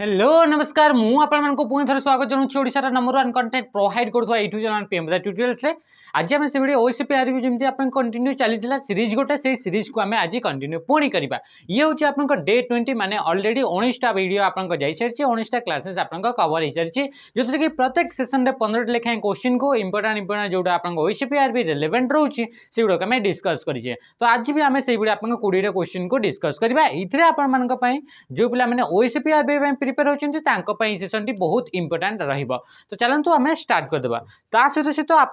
Hello नमस्कार मुझे पुणे थोड़े स्वागत जनाऊार नंबर वन कंटेंट प्रोवैड कर यूट्यूब चैनल पीएम ट्यूटोरियल्स आज आम से ओसीपी आर भी जमी आप कंटिन्यू चली सीरीज गोटे से सीरीज को आम आज कंटिन्यू पुणी करवा ये हूँ आप डे ट्वेंटी मैंने अलरेडी उन्नीसटा भिड आपको जा सारी उन्नीसटा क्लासेस आप कवर हो सारी जो थी प्रत्येक सेसन में पंद्रह लिखाएं क्वेश्चन को इंपोर्टा इंपोर्ट जो आप ओसीपी आर भी रिलेवेंट रोचे से गुड़क आम डिस्कस करे तो आज भी आम से आप कोड़े क्वेश्चन को डिस्कस करवा ये आपण जो पे ओसीपी आर भी प्रिपेयर होती सेसन टी बहुत इंपोर्टाट रही तो चलतु आम स्टार्ट करदे सहित सहित आप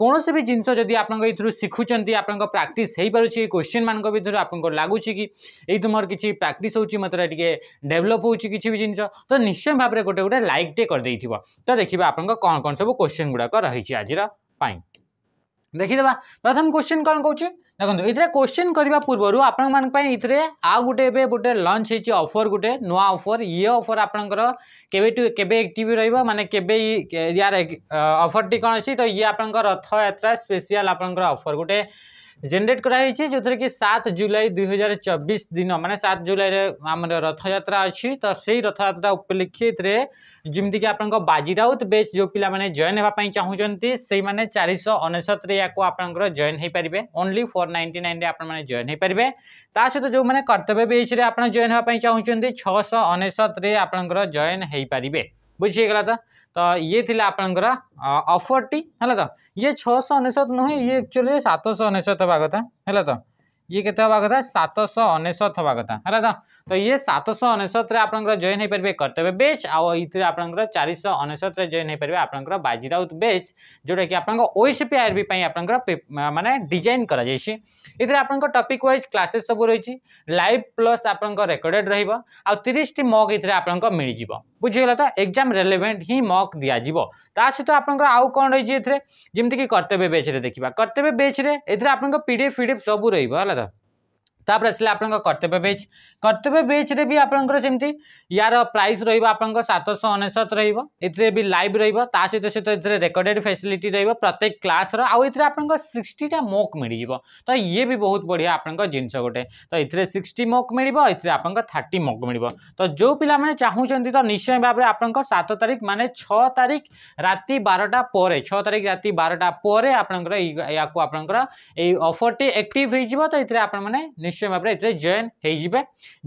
कौन से भी जिनस आपूर शिखुं आप प्राक्ट हो पार्टी क्वेश्चन मानक आप लगुच कि ये तुम्हार किसी प्राक्ट हो मतलब टी डेवलप हो किसी भी जिनस तो निश्चय भाव में गोटे गोटे लाइक टे करदे तो देखिए आप कौन सब क्वेश्चन गुड़ाक रही आज देखीदे प्रथम क्वेश्चन कौन कौन দেখুন এতে কোশ্চিন করা পূর্বর আপনার এতে আউ গোটে এবে গোটে লঞ্চ হয়েছে অফর গোটে নয় অফর ইয়ে অফর আপনার কেবে কেবে একটিভ রহব মানে কেবে ইয়ার অফরটি কোণ অ তো ইয়ে আপনার রথযাত্রা স্পেশিয়াল আপনার অফর গোটে জেনারেট করা হয়েছে যেথে কি সাত জুলাই দুই হাজার চব্বিশ দিন মানে সাত জুলাই আমার রথযাত্রা অছি তো সেই রথযাত্রা উপলক্ষে যেমিতিকি আপনার বাজি রাউত বেচ যে পিলা মানে জয়েন হওয়া চাহুমান সেই মানে চারিশ অনেশতরে ইয়াকু আপনার জয়েন হয়ে পারে ওনলি ফোর নাইন্টি নাইনরে আপনার জয়েন হয়ে পারে তা সহ যে কর্তব্য বেচরে আপনার জয়েন হওয়া চাহুমান ছশ অনেশতরে আপনার জয়েন হয়ে পারে বুঝিগলা তো तो ये थी आपंकर अफर टी है तो ये छःश अन नुहे ये एक्चुअली सतशह अनेशत हवा कथा है तो ये के कथा सातश अनेशत हवा कथा है तो तो ये सतशह अनेशत आप जइन हो पारे कर्तव्य बेच आई आप चार अनेशत जइन हो पारे आप बाजी राउत बेच जोटा कि आपसीपी आर भी आप मैंने डिजाइन कर टपिक व्वज क्लासेस सब रही लाइव प्लस रही है आउ तीस मग ये आप ବୁଝିଗଲା ତ ଏକ୍ଜାମ୍ ରେଲେଭେଣ୍ଟ ହିଁ ମକ୍ ଦିଆଯିବ ତା ସହିତ ଆପଣଙ୍କର ଆଉ କ'ଣ ରହିଛି ଏଥିରେ ଯେମିତିକି କର୍ତ୍ତବ୍ୟ ବେଚ୍ରେ ଦେଖିବା କର୍ତ୍ତବ୍ୟ ବେଚ୍ରେ ଏଥିରେ ଆପଣଙ୍କ P D F P D F ସବୁ ରହିବ ହେଲା ତ तापर आसा आप कर्तव्य बेच कर्तव्य बेच रे भी आपंकरमती यार प्राइस रोक सतश अनशत रे भी लाइव रहा सहित सहित एकर्डेड फैसिलिट रत्येक क्लास रही टा मोक मिल जाए तो ये भी बहुत बढ़िया आप जिनस गोटे तो ये सिक्सटी मोक मिल आप थर्टी मोक मिल तो जो पे चाहूंट तो निश्चय भाव में आपको सात तारीख मानने छः तारीख राति बारटा पर छः तारीख राति बारटा पर आपंकर अफर टी एक्ट हो तो ये आप ନିଶ୍ଚୟ ଭାବରେ ଏଥିରେ ଜଏନ୍ ହେଇଯିବେ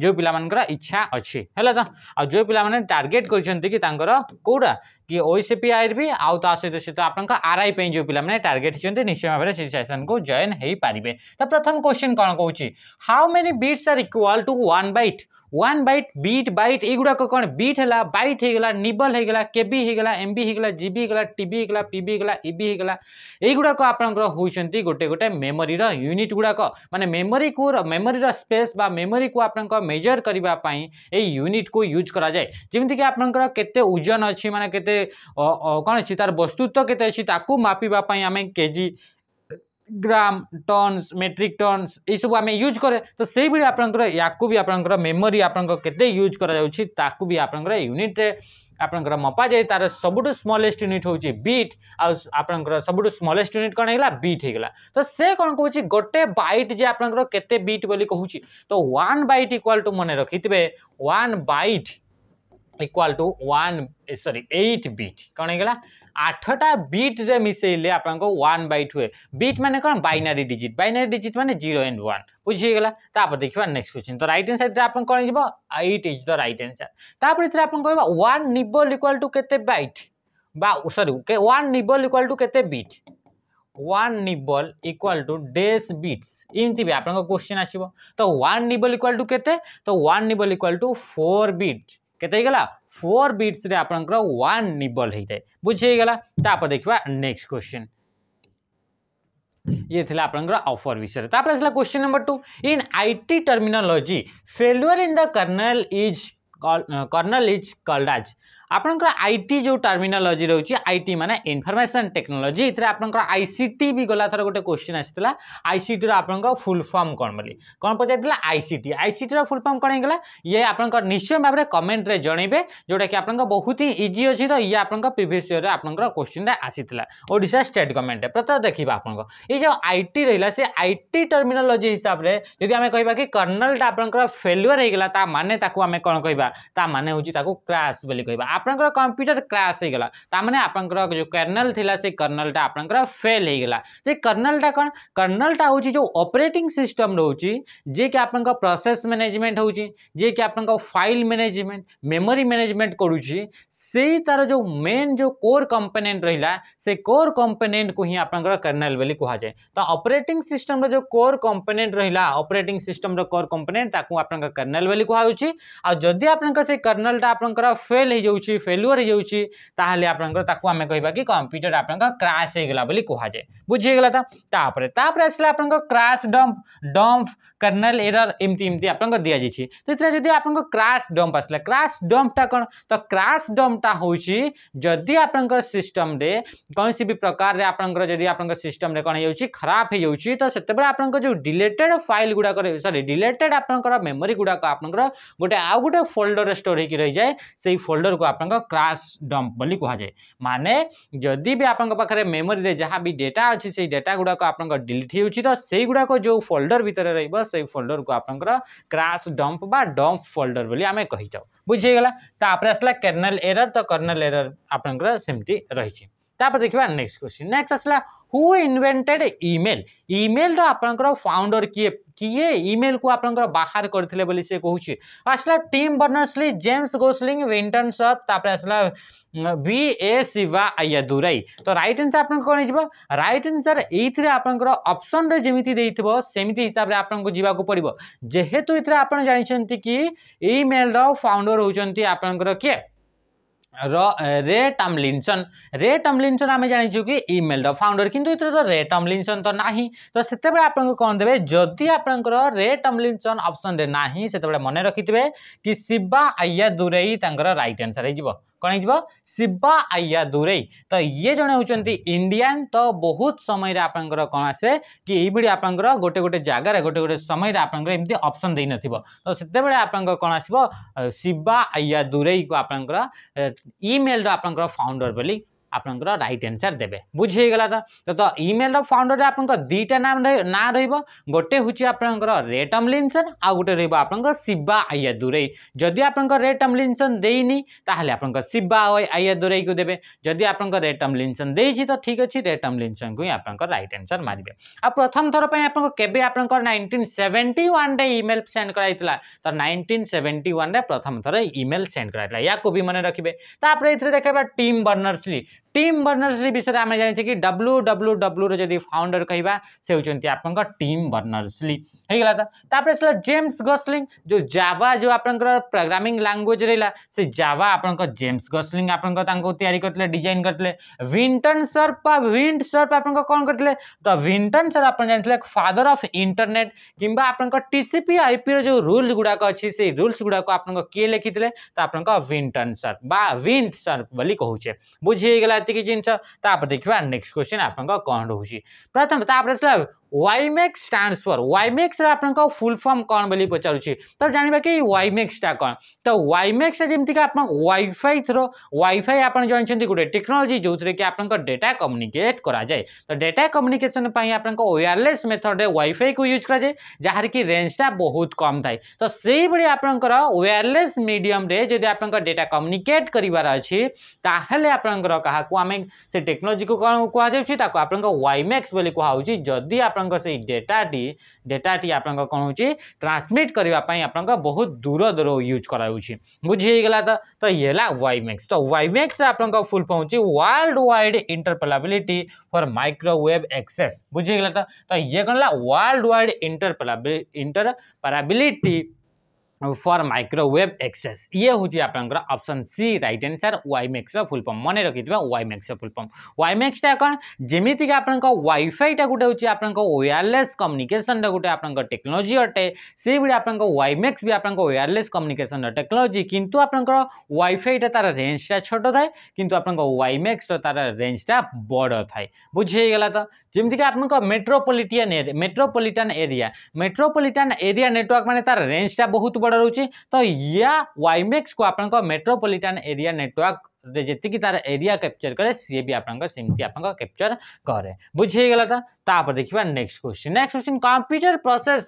ଯେଉଁ ପିଲାମାନଙ୍କର ଇଚ୍ଛା ଅଛି ହେଲା ତ ଆଉ ଯେଉଁ ପିଲାମାନେ ଟାର୍ଗେଟ୍ କରିଛନ୍ତି କି ତାଙ୍କର କେଉଁଟା କି ଓଇସିପିଆଇର ବି ଆଉ ତା ସହିତ ସହିତ ଆପଣଙ୍କ ଆର୍ଆଇ ପାଇଁ ଯେଉଁ ପିଲାମାନେ ଟାର୍ଗେଟ୍ ହେଇଛନ୍ତି ନିଶ୍ଚୟ ଭାବରେ ସେଇ ସେସନ୍କୁ ଜଏନ୍ ହେଇପାରିବେ ତ ପ୍ରଥମ କ୍ୱେଶ୍ଚିନ୍ କ'ଣ କହୁଛି how many bits are equal to one byte one byte bit byte এইগুড়াক কোণ বিট হল বাইট হয়ে গলা নিবল হয়ে গলা কেবি হয়ে গলা এমবি হয়ে গলা জিবি হয়ে গলা টিবি হয়ে গলা পিবি হয়ে গলা ইবি হয়ে গলা এইগুড়াক আপনার হচ্ছেন গোটে গোটে মেমোরির ইউনিট গুড়াক মানে মেমোরি কু মেমোরির স্পেস বা মেমোরি কু আপনার মেজর করা এই ইউনিট কু ইউজ করা যায় যেমিকি আপনার কেতে ওজন অনেক মানে কেতে କ'ଣ ଅଛି ତା'ର ବସ୍ତୁତ୍ୱ କେତେ ଅଛି ତାକୁ ମାପିବା ପାଇଁ ଆମେ KG gram tons metric tons এইসব আমি ইউজ করে তো সেইভাবে আপনার ইয়াকু বি আপনার মেমোরি আপনার কেতে ইউজ করা যাচ্ছে তাকে বি আপনার ইউনিটে আপনার মপা যায় তার সবুঠু স্মলেস্ট ইউনিট হচ্ছে বিট আপনার সবুঠু স্মলেস্ট ইউনিট কোণ হয়ে বিট হয়ে গলা তো সে কোণ কুচি গোটে বাইট যে আপনার কেতে বিট বলে কুচি তো ওয়ান বাইট ইকুয়াল টু মনে রাখি one byte equal to one sorry eight bit କ'ଣ ହେଇଗଲା ଆଠଟା ବିଟ୍ରେ ମିଶାଇଲେ ଆପଣଙ୍କ ୱାନ୍ ବାଇଟ୍ ହୁଏ ବିଟ୍ ମାନେ କ'ଣ ବାଇନାରୀ ଡିଜିଟ୍ ବାଇନାରୀ ଡିଜିଟ୍ ମାନେ ଜିରୋ ଆଣ୍ଡ ୱାନ୍ ବୁଝି ହେଇଗଲା ତାପରେ ଦେଖିବା ନେକ୍ସଟ କ୍ୱେଶ୍ଚିନ୍ ତ ରାଇଟ୍ ହ୍ୟାଣ୍ଡ ସାଇଡ଼୍ରେ ଆପଣ କ'ଣ ହେଇଯିବ eight is the right hand side ତାପରେ ଏଥିରେ ଆପଣ କହିବା ୱାନ୍ ନିବଲ୍ ଇକ୍ୱାଲ୍ ଟୁ କେତେ ବାଇଟ୍ বা sorry one nibble equal to কেতে bit one nibble equal to ডেস বিটস এমতি বি আপনার কোশ্চেন আসব তো ওয়ান নিবল ইকুয়াল টু কেতে তো one nibble equal two four bit केतगला फोर बीट्स रे वन निबल होता है बुझीगला देखा नेक्स्ट क्वेश्चन ये थी आपंकर अफर विषय आसला question number two in IT terminology failure in the kernel is kernel is called ଆପଣଙ୍କର ଆଇଟି ଯେଉଁ ଟର୍ମିନୋଲୋଜି ରହୁଛି ଆଇଟି ମାନେ ଇନଫର୍ମେସନ୍ ଟେକ୍ନୋଲୋଜି ଏଥିରେ ଆପଣଙ୍କର ଆଇସିଟି ବି ଗଲାଥର ଗୋଟେ କ୍ୱେଶ୍ଚିନ୍ ଆସିଥିଲା ଆଇସିଟିର ଆପଣଙ୍କ ଫୁଲ୍ ଫର୍ମ କ'ଣ ବୋଲି କ'ଣ ପଚାରିଥିଲା ଆଇସିଟି ଆଇସିଟିର ଫୁଲ୍ ଫର୍ମ କ'ଣ ହେଇଗଲା ଇଏ ଆପଣଙ୍କର ନିଶ୍ଚୟ ଭାବରେ କମେଣ୍ଟରେ ଜଣେଇବେ ଯେଉଁଟାକି ଆପଣଙ୍କ ବହୁତ ହି ଇଜି ଅଛି ତ ଇଏ ଆପଣଙ୍କ ପ୍ରିଭିୟସ୍ ଇୟର୍ରେ ଆପଣଙ୍କର କ୍ୱେଶ୍ଚିନ୍ଟା ଆସିଥିଲା ଓଡ଼ିଶା ଷ୍ଟେଟ୍ ଗଭର୍ଣ୍ଣମେଣ୍ଟ ପ୍ରଥମେ ଦେଖିବା ଆପଣଙ୍କ ଏଇ ଯେଉଁ ଆଇଟି ରହିଲା ସେ ଆଇଟି ଟର୍ମିନୋଲୋଜି ହିସାବରେ ଯଦି ଆମେ କହିବା କି କର୍ଣ୍ଣଲଟା ଆପଣଙ୍କର ଫେଲୁଅର୍ ହେଇଗଲା ତା ମାନେ ତାକୁ ଆମେ କ'ଣ କହିବା ତା ମାନେ ହେଉଛି ତାକୁ କ୍ରାସ୍ ବୋଲି କହିବା आपंकर कंप्यूटर क्राश होगा तमाने आप जो कर्नल थी से कर्नलटा आप फेल होगा से कर्नलटा कौन कर्नलटा हूँ जो अपरेटिंग सिस्टम रोचे जे कि आप प्रोसेस मैनेजमेंट हो कि आप फाइल मैनेजमेंट मेमोरी मैनेजमेंट करुच्ची से तार जो मेन जो कोर कंपोनेंट रहा से कोर कंपोनेंट को ही आप कर्नल बोली कह जाए तो अपरेटिंग सिस्टम जो कोर कंपोनेंट रहा ऑपरेटिंग सिस्टम रो कोर कंपोनेंट ताकू आप कर्नल बोली कह जदि आप कर्नलटा आप फेल हो फेल्युअर होपर कह कि कंप्यूटर आप क्राश होगा कहुए बुझीगला तो तापर आसला आप crash dump dump kernel error एमती आप दि जाइए तो जी आप क्राश डम्प आसला क्राश डम्पटा कौन तो क्राश डम्पटा हूँ आप सिस्टम कौन सी प्रकार सिस्टम कौन हो खराब हो तो से जो डिलेटेड फाइल गुड़ाक सरी डिलेटेड आप मेमोरी गुड़ाक आप गोटे आउ गए फोल्डर स्टोर हो रही जाए से फोल्डर को आप क्राश डम्प कहुए माने जदि भी आप मेमोरी जहाँ भी डेटा अच्छे से डेटा गुड़ाक आप डिलीट हो तो से गुड़ाक जो फोल्डर भितर रही फोल्डर को आपंकर क्राश डम्प डम्प फोल्डर बोली आम कही बुझेगला आसला कर्नाल एरर तो कर्नाल एरर आपंकर रही ତାପରେ ଦେଖିବା ନେକ୍ସଟ କ୍ୱେଶ୍ଚିନ୍ ନେକ୍ସଟ ଆସିଲା ହୁ ଇନଭେଣ୍ଟେଡ୍ ଇମେଲ୍ ଇମେଲ୍ର ଆପଣଙ୍କର ଫାଉଣ୍ଡର କିଏ କିଏ ଇମେଲ୍କୁ ଆପଣଙ୍କର ବାହାର କରିଥିଲେ ବୋଲି ସେ କହୁଛି ଆସିଲା Tim Berners Lee James Gosling Vinton Cerf ତାପରେ ଆସିଲା ବି ଏ ଶିବା ଆୟାଦୁରାଇ ତ ରାଇଟ୍ ଆନ୍ସର୍ ଆପଣଙ୍କ କ'ଣ ହେଇଯିବ ରାଇଟ୍ ଆନ୍ସର୍ ଏଇଥିରେ ଆପଣଙ୍କର ଅପସନ୍ରେ ଯେମିତି ଦେଇଥିବ ସେମିତି ହିସାବରେ ଆପଣଙ୍କୁ ଯିବାକୁ ପଡ଼ିବ ଯେହେତୁ ଏଥିରେ ଆପଣ ଜାଣିଛନ୍ତି କି ଇମେଲ୍ର ଫାଉଣ୍ଡର ହେଉଛନ୍ତି ଆପଣଙ୍କର କିଏ রে টামলিনসন রে টামলিনসন আমি জাঁচু কি ইমেল ফাউন্ডর কিন্তু এতে তো রে টামলিনসন তো না তো সেতবে আপনার কম দেবে যদি আপনার রে টামলিনসন অপসনরে না সেতবে মনে রাখি কি শিবা আইয়া দুরেই তাঁর রাইট আনসার হয়ে যাব କ'ଣ ହେଇଯିବ ଶିବା ଆୟା ଦୂରେଇ ତ ଇଏ ଜଣେ ହେଉଛନ୍ତି ଇଣ୍ଡିଆନ୍ ତ ବହୁତ ସମୟରେ ଆପଣଙ୍କର କ'ଣ ଆସେ କି ଏଇଭଳି ଆପଣଙ୍କର ଗୋଟେ ଗୋଟେ ଜାଗାରେ ଗୋଟେ ଗୋଟେ ସମୟରେ ଆପଣଙ୍କର ଏମିତି ଅପସନ୍ ଦେଇନଥିବ ତ ସେତେବେଳେ ଆପଣଙ୍କର କ'ଣ ଆସିବ ଶିବା ଆୟା ଦୂରେଇକୁ ଆପଣଙ୍କର ଇମେଲ୍ର ଆପଣଙ୍କର ଫାଉଣ୍ଡର ବୋଲି আপনক রাইট আনসার দেবে বুঝেই গলা তা তো ইমেল অফ ফাউন্ডার আপনক দিটা নাম না রইব গটে হচি আপনক রেটম লিনসন আর গটে রইব আপনক সিবা আইয়া দরে যদি আপনক রেটম লিনসন দেইনি তাহলে আপনক সিবা হয় আইয়া দরেই কো দেবে যদি আপনক রেটম লিনসন দেই জি তো ঠিক আছে রেটম লিনসন কো আপনক রাইট আনসার মারিবে আ প্রথম থর পই আপনক কেবে আপনক 1971 ডে ইমেল সেন্ড করাইতলা তা 1971 ডে প্রথম থরে ইমেল সেন্ড করাইতলা ইয়া কো ভি মনে রাখিবে তাপরে ইত্র দেখাবা টিম বার্নার্সলি टीम बर्नर्स विषय आम कि डब्ल्यू डब्ल्यू डब्ल्यूर रि फाउंडर कह से आप आपंकर टीम आसा तो जेम्स गसलिंग जो जावा जो आप प्रोग्रामिंग लांगुएज रहा से जावा आप जेम्स गसलिंग आप डिजाइन करते विंटन सर्प विंड सर्प आप कौन करते तो विंटन सर आप जानते फादर अफ इंटरनेट कि टीसीपी आईपी रो रूल गुड़ाक अच्छी से रूल्स गुड़ाक आप किए लिखी तो आप विंटन सर्प बा विंड सर्प बोली कहे बुझीगला ये जिनसपर देखा नेक्स्ट क्वेश्चन आपको कौन रोचे प्रथम आसा WiMAX transfer WiMAX full form कौन बोली पचारे तो जानवा कि वाइमेक्सटा कौन तो वाइमेक्स जमीक आप वाइफाई थ्रो वाइफाई आप जानते गोटे टेक्नोलोजी जो थे कि आप डेटा कम्युनिकेट कराए तो डेटा कम्युनिकेसन आप वायरलेस मेथड वाइफाई को यूज कराए जारी रेजटा बहुत कम थाए तो से भाई वायरलेस मीडियम जब आप डेटा कम्युनिकेट करार अच्छी आपंकर क्या आम से टेक्नोलोजी को कौन कहुच्छा आप वाइमेक्स कहु जदि आप डेटा टी डेटा टी आप कौन हो ट्रांसमिट करने बहुत दूर दूर यूज कराऊँगी बुझीगला तो तो ये वाइमेक्स तो वाइमेक्स आप फुल पहुँच world wide interoperability for microwave access बुझीगला तो ये कौन world wide interoper interoperability for microwave access ইয়ে হচ্ছে আপনার অপশন সি রাইট আনসার ওয়াইমেক্সর ফুল ফর্ম মনে রাখিথা ওয়াইমেক্সর ফুল ফর্ম ওয়াইমেক্সটা কোণ যেমিতিকি আপনার ওয়াইফাইটা গোটে হচ্ছে আপনার ওয়ারলেস কম্যুনিকেসনটা গোটে আপনার টেকনোলোজি অটে সেইভাবে আপনার ওয়াইমেক্স বি আপনার ওয়ারলেস কম্যুনিকেসন টেকনোলোজি কিন্তু আপনার ওয়াইফাইটা তার রেঞ্জটা ছোট থাকে কিন্তু আপনার ওয়াইমেক্সর তার রেঞ্জটা বড় থাকে বুঝি হয়ে তো যেমিতিকি আপনার metropolitan metropolitan area metropolitan area network মানে তার রেঞ্জটা বহুত বড় बड़ ବଡ଼ ରହୁଛି ତ ୟା ୱାଇମେକ୍ସକୁ ଆପଣଙ୍କ ମେଟ୍ରୋପଲିଟାନ୍ ଏରିଆ ନେଟୱାର୍କ जी तार एरिया कैप्चर करे सी भी आपमती आप कैप्चर कै बुझीगला था तापर देखा next question next question computer process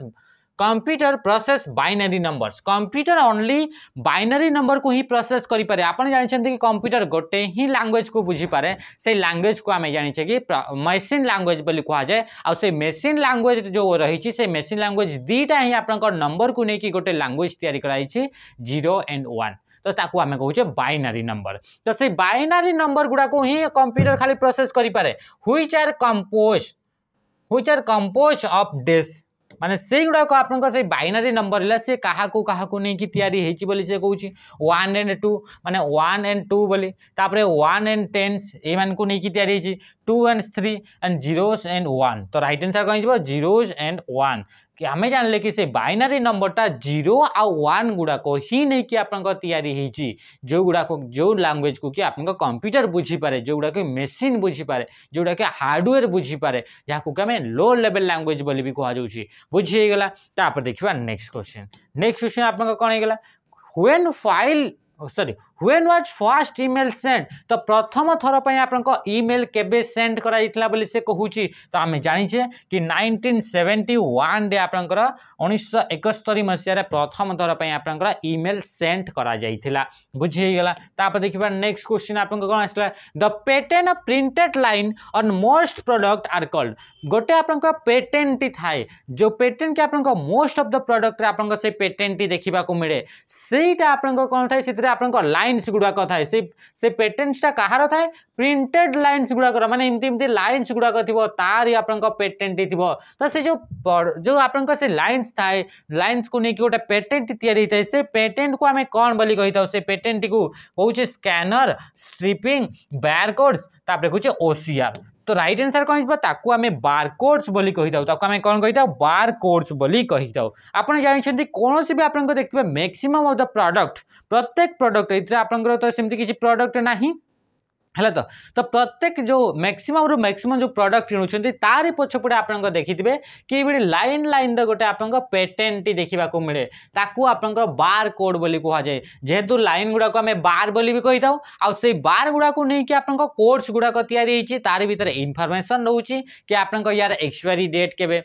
computer process binary numbers computer only binary number को ही प्रोसेस करे आप जानते कि कंप्यूटर गोटे ही लांगुएज को बुझीपे से लांगुएज को आम जाने कि मेसीन लांगुएज बोली कहुए आई मेसीन लांगुएज जो रही से मेसीन लांगुएज दुईटा ही आप नंबर को लेकिन गोटे लांगुएज या जीरो एंड वन तो ताको आम कहे बाइनरी नंबर तो से बाइनरी नंबर गुड़ाक ही कंप्यूटर खाली प्रोसेस करे ह्विच आर कंपोज हुई आर कंपोज अफ डेस् ମାନେ ସେଇଗୁଡ଼ାକ ଆପଣଙ୍କ ସେଇ ବାଇନାରୀ ନମ୍ବର ହେଲା ସେ କାହାକୁ କାହାକୁ ନେଇକି ତିଆରି ହେଇଛି ବୋଲି ସେ କହୁଛି ୱାନ୍ ଆଣ୍ଡ ଟୁ ମାନେ ୱାନ୍ ଆଣ୍ଡ ଟୁ ବୋଲି ତାପରେ ୱାନ୍ ଆଣ୍ଡ ଟେନ୍ସ ଏମାନଙ୍କୁ ନେଇକି ତିଆରି ହେଇଛି two and three and zeros and one ତ ରାଇଟ୍ ଆନ୍ସର୍ କ'ଣ ହେଇଯିବ ଜିରୋସ୍ ଆଣ୍ଡ ୱାନ୍ कि आम जानले कि से बैनारी नंबरटा जीरो आन गुड़ाक ही नहीं कि आप जो गुड़ाक जो लांगुएज को कि आप कंप्यूटर बुझीपे जो गुड़ाक मेसीन बुझीपे जोटा कि हार्डवेयर बुझीपे जहाँ कि आम लो लेवल लांगुएज बोली भी कहु बुझीगला देखा नेक्स्ट क्वेश्चन नेक्स्ट क्वेश्चन आप कौन है व्वेन फाइल sorry when was first email send ତ ପ୍ରଥମ ଥର ପାଇଁ ଆପଣଙ୍କ ଇମେଲ୍ କେବେ ସେଣ୍ଡ କରାଯାଇଥିଲା ବୋଲି ସେ କହୁଛି ତ ଆମେ ଜାଣିଛେ କି ନାଇନଟିନ୍ ସେଭେଣ୍ଟି ୱାନ୍ରେ ଆପଣଙ୍କର ଉଣେଇଶହ ଏକସ୍ତରୀ ମସିହାରେ ପ୍ରଥମ ଥର ପାଇଁ ଆପଣଙ୍କର ଇମେଲ୍ ସେଣ୍ଡ କରାଯାଇଥିଲା ବୁଝି ହେଇଗଲା ତାପରେ ଦେଖିବା ନେକ୍ସଟ କ୍ୱେଶ୍ଚିନ୍ ଆପଣଙ୍କ କ'ଣ ଆସିଲା the pattern printed line on most product are called गोटे आप पेटेन्ट थाए जो पेटेन्ट कि आपंक मोस्ट अफ द प्रडक्ट आप से पेटेन्ट देखा मिले से आप कौन थाए से आप लाइनस गुड़ाक थाए से, से पेटेन्टा कहार थाए प्रिंटेड लाइनस गुड़ाक मानते इमती लाइनस गुड़ाक थी तार ही आपंक पेटेन्ट थी तो से जो जो आप लाइनस थाए लाइनस को लेकिन गोटे पेटेन्ट या पेटेन्ट को आम कौन बोली कही था से पेटेन्ट को स्कानर स्ट्रीपिंग बारकोड्स तापर लिखुचे ओसीआर তো রাইট ଆନ୍ସର୍ କ'ଣ ହେଇଯିବ ତାକୁ ଆମେ ବାରକୋଡ଼୍ସ ବୋଲି କହିଥାଉ ତାକୁ ଆମେ କ'ଣ କହିଥାଉ ବାରକୋଡ଼୍ସ ବୋଲି କହିଥାଉ ଆପଣ ଜାଣିଛନ୍ତି କୌଣସି ବି ଆପଣଙ୍କ ଦେଖିବେ ମ୍ୟାକ୍ସିମମ୍ ଅଫ୍ ଦ ପ୍ରଡ଼କ୍ଟ ପ୍ରତ୍ୟେକ ପ୍ରଡ଼କ୍ଟ ଏଥିରେ ଆପଣଙ୍କର ତ ସେମିତି କିଛି ପ୍ରଡ଼କ୍ଟ ନାହିଁ है तो, तो प्रत्येक जो मैक्सिमम रु मैक्सिमम जो प्रडक्ट किणुंट तारी पछपटे आप देखिए कि लाइन लाइन रोटे आप पेटेन्ट देखा मिले आप बार कोड बोली कहुए जेहेतु लाइन गुड़ाक आम बार बोली भी कही था बार गुड़ाक नहीं कि आपड्स गुड़ाक तैयारी तार भितर इनफर्मेसन रोच कि आप एक्सपायरी डेट के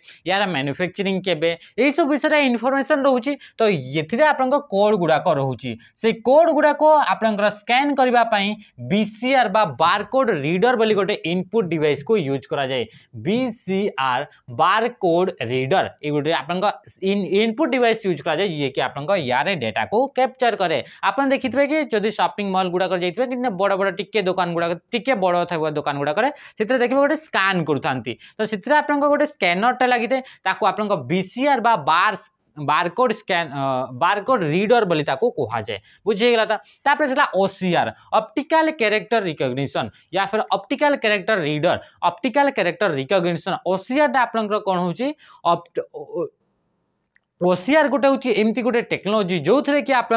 मानुफैक्चरिंग के सब विषय इनफर्मेसन रोचे तो ये आप कोड गुड़ाक रोचे से कोड गुड़ाक आप स्कैन करने बीसीआर বা বারকোড রিডর ବୋଲି ଗୋଟେ ଇନପୁଟ୍ ଡିଭାଇସ୍କୁ ୟୁଜ୍ କରାଯାଏ B C R bar code reader ଏ ଗୋଟେ ଆପଣଙ୍କ ଇନପୁଟ୍ ଡିଭାଇସ୍ ୟୁଜ୍ କରାଯାଏ ଯିଏକି ଆପଣଙ୍କ ୟାରେ ଡେଟାକୁ କ୍ୟାପଚର୍ କରେ ଆପଣ ଦେଖିଥିବେ କି ଯଦି ସପିଂ ମଲ୍ ଗୁଡ଼ାକରେ ଯାଇଥିବେ କି ବଡ଼ ବଡ଼ ଟିକେ ଦୋକାନ ଗୁଡ଼ାକ ଟିକେ ବଡ଼ ଥିବା ଦୋକାନ ଗୁଡ଼ାକରେ ସେଥିରେ ଦେଖିବେ ଗୋଟେ ସ୍କାନ୍ କରୁଥାନ୍ତି ତ ସେଥିରେ ଆପଣଙ୍କ ଗୋଟେ ସ୍କାନର୍ଟା ଲାଗିଥାଏ ତାକୁ ଆପଣଙ୍କ ବି ସି ଆର୍ ବା bar barcode scan barcode reader बोलता कह जाए बुझेगला ओसीआर अप्टिकाल क्यारेक्टर रिकग्निशन या फिर optical character reader optical character recognition OCR time आप कौन हो ओसीआर गोटे हूँ एमती गोटे टेक्नोलोजी जो थे कि आप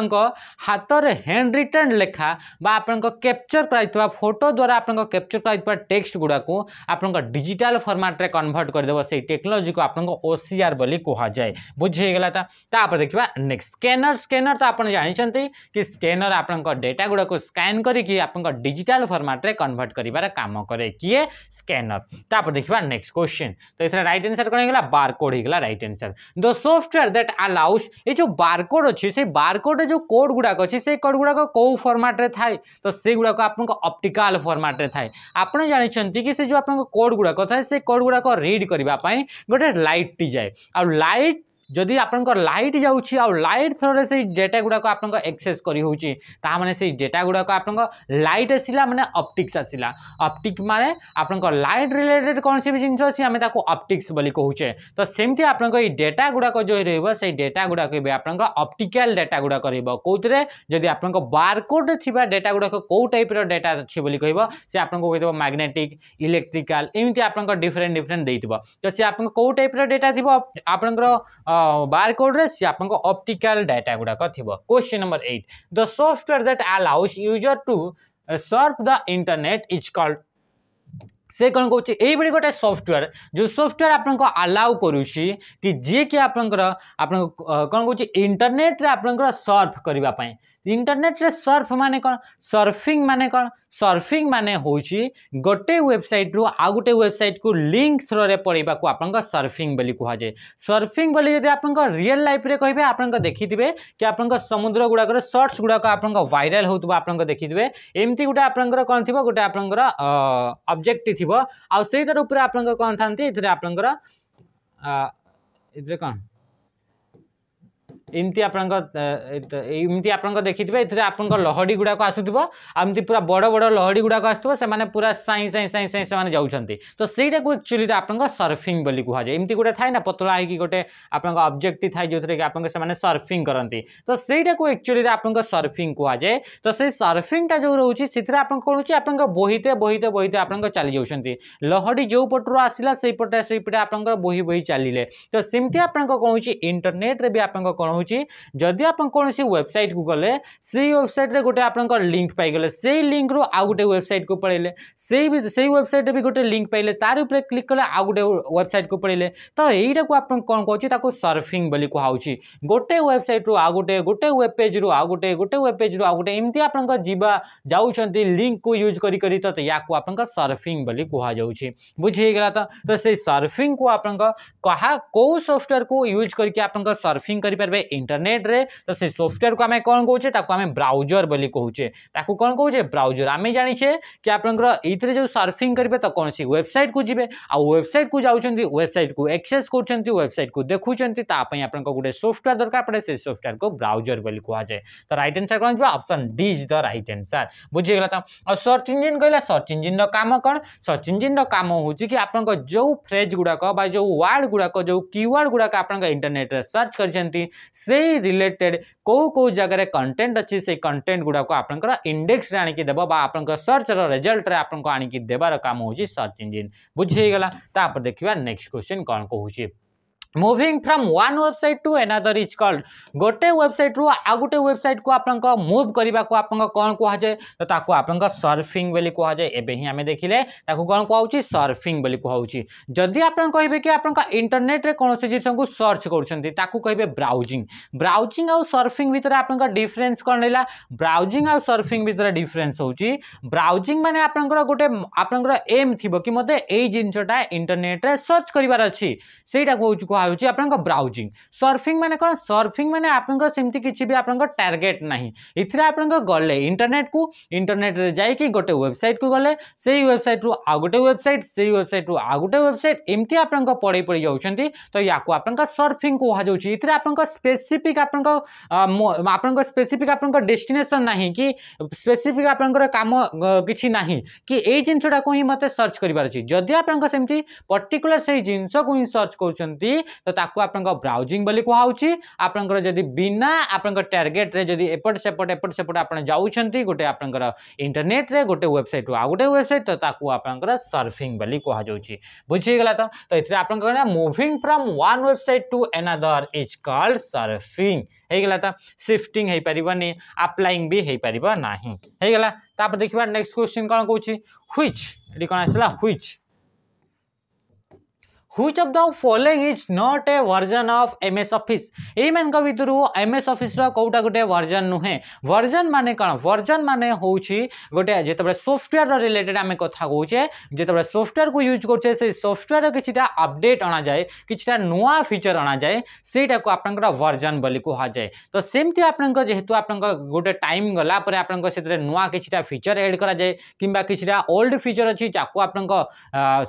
हाथ में हैंड रिटर्न लेखा वैप्चर कर फोटो द्वारा आपचर कर टेक्सट गुड़ाक आपजिटाल फर्माट्रे कनभर्ट करदेव से टेक्नोलोजी को आपको ओसीआर बोली कहुए बुझेगला तापर देखा नेक्स्ट स्कानर स्कानर तो आप जानते कि स्कानर आप डेटा गुड़ाक स्कैन करजिटाल फर्माट्रे कनभर्ट कर कम कै किए स्कानर तापर देखा नेक्स्ट क्वेश्चन तो ये रईट आनसर कौन होगा बार कोड होगा right answer the software software that allows ये जो बारकोड अच्छे से बारकोड जो कोड गुड़ाक अच्छे से कोड गुड़ाक कौ फर्माट्रे थाए तो से गुड़ाक आप अप्टिकाल फर्माट्रे थाए आप जानते कि से जो आप कोड गुड़ाक थाए से कोड गुड़ाक रिड करने गोटे लाइट टी जाए आ लाइट যদি আপনার লাইট যাচ্ছি আইট থ্রোরে সেই ডেটা গুড়া আপনার একসেস করে হচ্ছে তা মানে সেই ডেটা গুড়া আপনার লাইট আসিলা মানে অপটিক্স আসিলা অপটিক মানে আপনার লাইট রিলেটেড কোণী জিনিস অছি আমি তাকে অপটিক্স বলে কুচে তো সেমতি আপনার এই ডেটা গুড়া যে রহব সেই ডেটা গুড়া এবার আপনার অপটিক্যাল ডেটা গুড়া রহব কোথায় যদি আপনার বারকোড থাকা ডেটা গুড়া কেউ টাইপর ডেটা অছে বলে কহব সে আপনার কইব ম্যাগনেটিক ইলেকট্রিকাল এমতি আপনার ডিফরেন্ট ডিফরেন্ট দিয়ে তো সে আপনার কেউ টাইপর ডেটা থাকবে আপনার बारकोड रे सी डाटा गुडाक थी question number eight the software that allows user to surf the internet is called সে କ'ଣ କହୁଛି ଏଇଭଳି ଗୋଟେ ସଫ୍ଟୱେୟାର ଯେଉଁ ସଫ୍ଟୱେୟାର ଆପଣଙ୍କୁ ଆଲାଉ କରୁଛି କି ଯିଏକି ଆପଣଙ୍କର ଆପଣଙ୍କ କ'ଣ କହୁଛି ଇଣ୍ଟରନେଟ୍ରେ ଆପଣଙ୍କର ସର୍ଫ କରିବା ପାଇଁ ଇଣ୍ଟରନେଟ୍ରେ ସର୍ଫ ମାନେ କ'ଣ ସର୍ଫିଂ ମାନେ କ'ଣ ସର୍ଫିଂ ମାନେ ହେଉଛି ଗୋଟେ ୱେବସାଇଟ୍ରୁ ଆଉ ଗୋଟେ ୱେବସାଇଟ୍କୁ ଲିଙ୍କ ଥ୍ରୋରେ ପଢ଼େଇବାକୁ ଆପଣଙ୍କ ସର୍ଫିଂ ବୋଲି କୁହାଯାଏ ସର୍ଫିଂ ବୋଲି ଯଦି ଆପଣଙ୍କ ରିଅଲ୍ ଲାଇଫ୍ରେ କହିବେ ଆପଣଙ୍କ ଦେଖିଥିବେ କି ଆପଣଙ୍କ ସମୁଦ୍ର ଗୁଡ଼ାକରେ ସର୍ଟସ୍ ଗୁଡ଼ାକ ଆପଣଙ୍କ ଭାଇରାଲ୍ ହେଉଥିବ ଆପଣଙ୍କ ଦେଖିଥିବେ ଏମିତି ଗୋଟେ ଆପଣଙ୍କର କ'ଣ ଥିବ ଗୋଟେ ଆପଣଙ୍କର ଅବଜେକ୍ଟ ଥିବ ଆଉ ସେଇଟାର ଉପରେ ଆପଣଙ୍କର କ'ଣ ଥାନ୍ତି ଏଥିରେ ଆପଣଙ୍କର ଏଥିରେ କ'ଣ इमती आप देखिए थे आप लहड़ी गुड़ाक आसूब आम पूरा बड़ बड़ लहड़ी गुड़ाक आसूब से पूरा साई साई साई साई से तो सहीटा को एक्चुअली आप सर्फिंग कहुए एमती गोटे थाए ना पतला है कि गोटे आप अब्जेक्ट थाए जो थे कि आप सर्फिंग करती तो सहीटा को एक्चुअली आप सर्फिंग कहुए तो से सर्फिंगटा जो रोचे आप कौन आप बोते बोते बोते आप चली जाऊँगी लहड़ी जो पटर आसला से पटे से पटे आप बोही बोही चलिए तो सेमती आप कौन इंटरनेट्रे भी आप कौन हूँ जदि आप कौन वेबसाइट को गले वेबसाइट गोटे आप लिंक पाइले से ही लिंक रू आउ गोटे वेबसाइट को पड़े से वेबसाइट भी गोटे लिंक पाइले तार क्लिक कले आउ गए वेबसाइट को पड़े तो यही आप कौन कहूँ सर्फिंग कहुची गोटे वेबसाइट रू आ गोटे गोटे वेबपेज रू आ गोटे गोटे वेबपेज रू आ गोटे एमती आप जाऊँ लिंक को यूज कर सर्फिंग कहुच्छे बुझेगला तो तो से सर्फिंग को आप कौ सफ्टवेयर को यूज करके आप सर्फिंग करेंगे ଇଣ୍ଟରନେଟ୍ରେ ତ ସେ ସଫ୍ଟୱେୟାରକୁ ଆମେ କ'ଣ କହୁଛେ ତାକୁ ଆମେ ବ୍ରାଉଜର ବୋଲି କହୁଛେ ତାକୁ କ'ଣ କହୁଛେ ବ୍ରାଉଜର ଆମେ ଜାଣିଛେ କି ଆପଣଙ୍କର ଏଇଥିରେ ଯେଉଁ ସର୍ଫିଂ କରିବେ ତ କୌଣସି ୱେବସାଇଟ୍କୁ ଯିବେ ଆଉ ୱେବସାଇଟ୍କୁ ଯାଉଛନ୍ତି ୱେବସାଇଟ୍କୁ ଏକ୍ସେସ୍ କରୁଛନ୍ତି ୱେବସାଇଟ୍କୁ ଦେଖୁଛନ୍ତି ତା ପାଇଁ ଆପଣଙ୍କ ଗୋଟେ ସଫ୍ଟୱେୟାର ଦରକାର ପଡ଼େ ସେ ସଫ୍ଟୱେୟାରକୁ ବ୍ରାଉଜର ବୋଲି କୁହାଯାଏ ତ ରାଇଟ୍ ଆନ୍ସର୍ କ'ଣ ଯିବ option D is the right answer ବୁଝିଗଲା ତ ଆଉ ସର୍ଚ୍ଚ ଇଞ୍ଜିନ୍ କହିଲା ସର୍ଚ୍ଚ ଇଞ୍ଜିନ୍ର କାମ କ'ଣ ସର୍ଚ୍ଚ ଇଞ୍ଜିନ୍ର କାମ ହେଉଛି କି ଆପଣଙ୍କ ଯେଉଁ ଫ୍ରେଜ୍ ଗୁଡ଼ାକ ବା ଯେଉଁ ୱାର୍ଡ଼ ଗୁଡ଼ାକ ଯେଉଁ କିୱାର୍ଡ଼ ଗୁଡ଼ାକ ଆପଣଙ୍କ ଇଣ୍ଟରନେଟ୍ରେ ସର୍ଚ୍ଚ କରିଛନ୍ତି से रिलेटेड कौ कौ जगह कंटेन्ट अच्छी से कंटेन्ट गुड़ाक आप इंडेक्स आणिकी देव सर्चर रेजल्ट आपको आणिक देवार काम हो सर्च इंजिन बुझीगला देखा नेक्स्ट क्वेश्चन कौन कहूँ moving from one website to another is called गोटे वेबसाइट रू आ गोटे वेबसाइट को आपं मुव करने को आप कौन कहुए तो ताको सर्फिंग कहुए एवं ही आम देखिले कौन कह सर्फिंग कहूँ जदि आप कहे कि आप इंटरनेट रे कौन से को सर्च करेंगे ब्राउजिंग ब्राउजिंग आउ सर्फिंग भितर आप डिफरेन्स कौन रहा ब्राउजिंग आउ सर्फिंग भितर डिफरेन्स हो ब्राउजिंग मैंने आप गोटे आप एम थी कि मतलब यही जिनसटा इंटरनेट सर्च करार अच्छी से हूँ ब्राउजिंग सर्फिंग मैंने कौन सर्फिंग मैंने आपमती किसी भी आपंकर टार्गेट ना इतने आप गले इंटरनेट को इंटरनेट जाकि गोटे वेबसाइट कु गले से वेबसाइट रू आ गोटे वेबसाइट से वेबसाइट रू आ गोटे वेबसाइट एमती आप पढ़े पड़ जाऊँच तो या को सर्फिंग कहुचर आप स्पेसीफिक आप स्पेसीफिक आप डेस्टेसन ना कि स्पेसीफिक आप कि ना कि ये जिनसटा को ही मत सर्च करदी आप पर्टिकुला से जिनस को ही सर्च करुँच तो आप ब्राउजिंग बोली कहूँ आपंकर जदि बिना आपंकर टार्गेट्रे एपट सेपट एपट सेपट आप जाऊँगी गोटे आपंकर इंटरनेट्रे गोटे वेबसाइट आउ गोटे वेबसाइट तो ताकू आपंकर सर्फिंग बोली कहु तो तो ये तो? तो आप moving from one website to another is called surfing ହେଇଗଲା ତ ସିଫ୍ଟିଂ ହେଇପାରିବନି ଆପ୍ଲାଇଂ ବି ହେଇପାରିବ ନାହିଁ ହେଇଗଲା ତାପରେ ଦେଖିବା ନେକ୍ସଟ କ୍ୱେଶ୍ଚିନ୍ କ'ଣ କହୁଛି ହ୍ୱିଚ୍ ଏଠି କ'ଣ which of the following is not a version of M S Office ଏଇମାନଙ୍କ ଭିତରୁ ଏମ୍ ଏସ୍ ଅଫିସ୍ର କେଉଁଟା ଗୋଟେ ଭର୍ଜନ୍ ନୁହେଁ ଭର୍ଜନ୍ ମାନେ କ'ଣ ଭର୍ଜନ୍ ମାନେ ହେଉଛି ଗୋଟେ ଯେତେବେଳେ ସଫ୍ଟୱେୟାର ରିଲେଟେଡ୍ ଆମେ କଥା କହୁଛେ ଯେତେବେଳେ ସଫ୍ଟୱେୟାରକୁ ୟୁଜ୍ କରୁଛେ ସେଇ ସଫ୍ଟୱେୟାରର କିଛିଟା ଅପଡେଟ୍ ଅଣାଯାଏ କିଛିଟା ନୂଆ ଫିଚର୍ ଅଣାଯାଏ ସେଇଟାକୁ ଆପଣଙ୍କର ଭର୍ଜନ୍ ବୋଲି କୁହାଯାଏ ତ ସେମିତି ଆପଣଙ୍କ ଯେହେତୁ ଆପଣଙ୍କ ଗୋଟେ ଟାଇମ୍ ଗଲା ପରେ ଆପଣଙ୍କ ସେଥିରେ ନୂଆ କିଛିଟା ଫିଚର୍ ଏଡ୍ କରାଯାଏ କିମ୍ବା କିଛିଟା ଓଲ୍ଡ ଫିଚର୍ ଅଛି ଯାକୁ ଆପଣଙ୍କ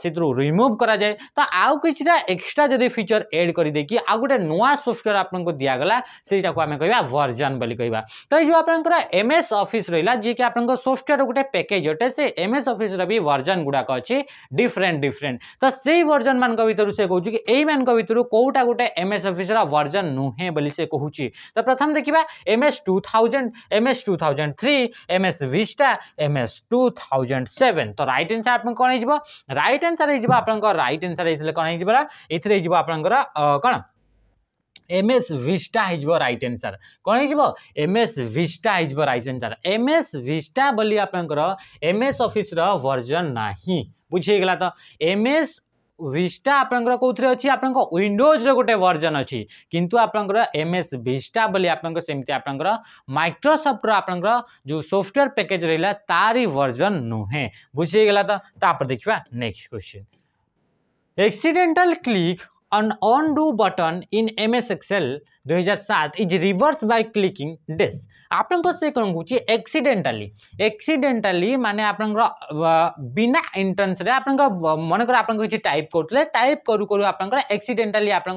ସେଥିରୁ ରିମୁଭ୍ କରାଯାଏ ତ ଆଉ किटा एक्सट्रा जो फिचर एड कर दे कि आ गोटे नुआ सफ्टवेयर आपको दिगला से आम कह भर्जन कह तो ये आप एम एस अफिस् रहा जी आप सफ्टवेयर गोटे पैकेज अटे से एम एस अफिस भी भर्जन गुड़ाक अच्छी डिफरेन्ट डिफरेन्ट तो से वर्जन मानक भितर से कह भर कौटा गोटे एम एस अफिस वर्जन नुहे से कहूँ तो प्रथम देखा M S two thousand M S two thousand three M S Vista M S two thousand seven तो रईट आनसर आप कौन हो रईट आनसर हो आप रईट आनसर है କ'ଣ ये आप कौन एम एस विस्टा हो रईट एनसर कौन होम एस विस्टा हो right answer M S Vista बोली आप एम एस अफिस वर्जन ना बुझेगला तो एम एस विस्टा आपंकर कौन अच्छी आप विंडोज्र गोटे वर्जन अच्छी किंतु आपंकर एम एस विस्टा बोली आपंकर सेमती आपंकर माइक्रोसफ्टर आपंकर जो सॉफ्टवेयर पैकेज रहा तारी वर्जन नुहे बुझेगला तो तापर देखा next question accidental click on on do button in M S Excel दुई हज़ार सात इज रिवर्स बाय क्लिकिंग डेस् आपको से कौन कहे एक्सीडेटाली एक्सीडेटाली मानने आप बिना इंटेन्स मनकर आप टाइप करते टाइप करू करू आप एक्सीडेटाली आप